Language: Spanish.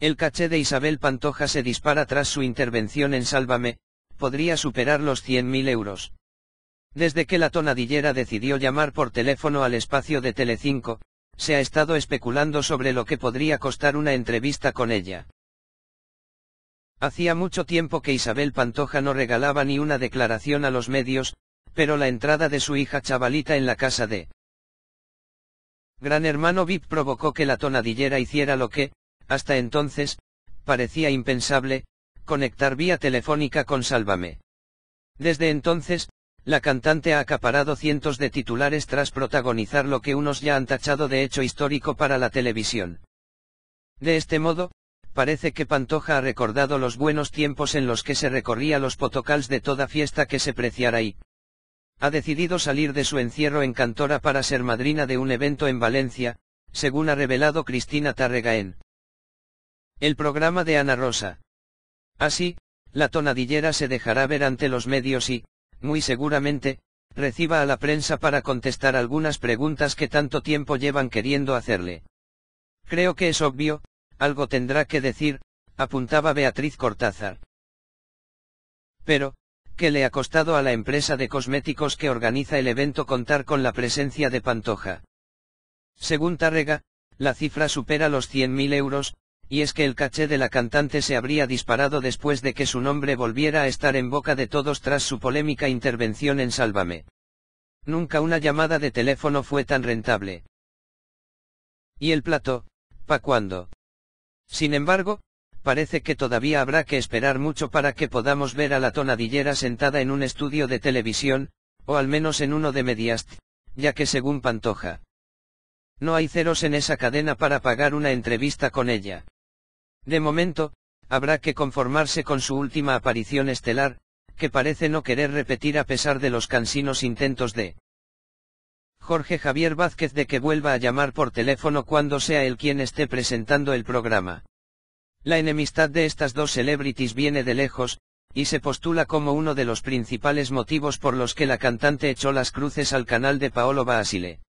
El caché de Isabel Pantoja se dispara tras su intervención en Sálvame, podría superar los 100.000 euros. Desde que la tonadillera decidió llamar por teléfono al espacio de Telecinco, se ha estado especulando sobre lo que podría costar una entrevista con ella. Hacía mucho tiempo que Isabel Pantoja no regalaba ni una declaración a los medios, pero la entrada de su hija chavalita en la casa de Gran Hermano VIP provocó que la tonadillera hiciera lo que, hasta entonces, parecía impensable, conectar vía telefónica con Sálvame. Desde entonces, la cantante ha acaparado cientos de titulares tras protagonizar lo que unos ya han tachado de hecho histórico para la televisión. De este modo, parece que Pantoja ha recordado los buenos tiempos en los que se recorría los potocals de toda fiesta que se preciara ahí. ha decidido salir de su encierro en Cantora para ser madrina de un evento en Valencia, según ha revelado Cristina Tarregaén. El programa de Ana Rosa. Así, la tonadillera se dejará ver ante los medios y, muy seguramente, reciba a la prensa para contestar algunas preguntas que tanto tiempo llevan queriendo hacerle. Creo que es obvio, algo tendrá que decir, apuntaba Beatriz Cortázar. Pero, que le ha costado a la empresa de cosméticos que organiza el evento contar con la presencia de Pantoja. Según Tarrega, la cifra supera los 100.000 euros, y es que el caché de la cantante se habría disparado después de que su nombre volviera a estar en boca de todos tras su polémica intervención en Sálvame. Nunca una llamada de teléfono fue tan rentable. ¿Y el plato? ¿Pa cuándo? Sin embargo, parece que todavía habrá que esperar mucho para que podamos ver a la tonadillera sentada en un estudio de televisión, o al menos en uno de Mediast, ya que según Pantoja. No hay ceros en esa cadena para pagar una entrevista con ella. De momento, habrá que conformarse con su última aparición estelar, que parece no querer repetir a pesar de los cansinos intentos de Jorge Javier Vázquez de que vuelva a llamar por teléfono cuando sea él quien esté presentando el programa. La enemistad de estas dos celebrities viene de lejos, y se postula como uno de los principales motivos por los que la cantante echó las cruces al canal de Paolo Basile.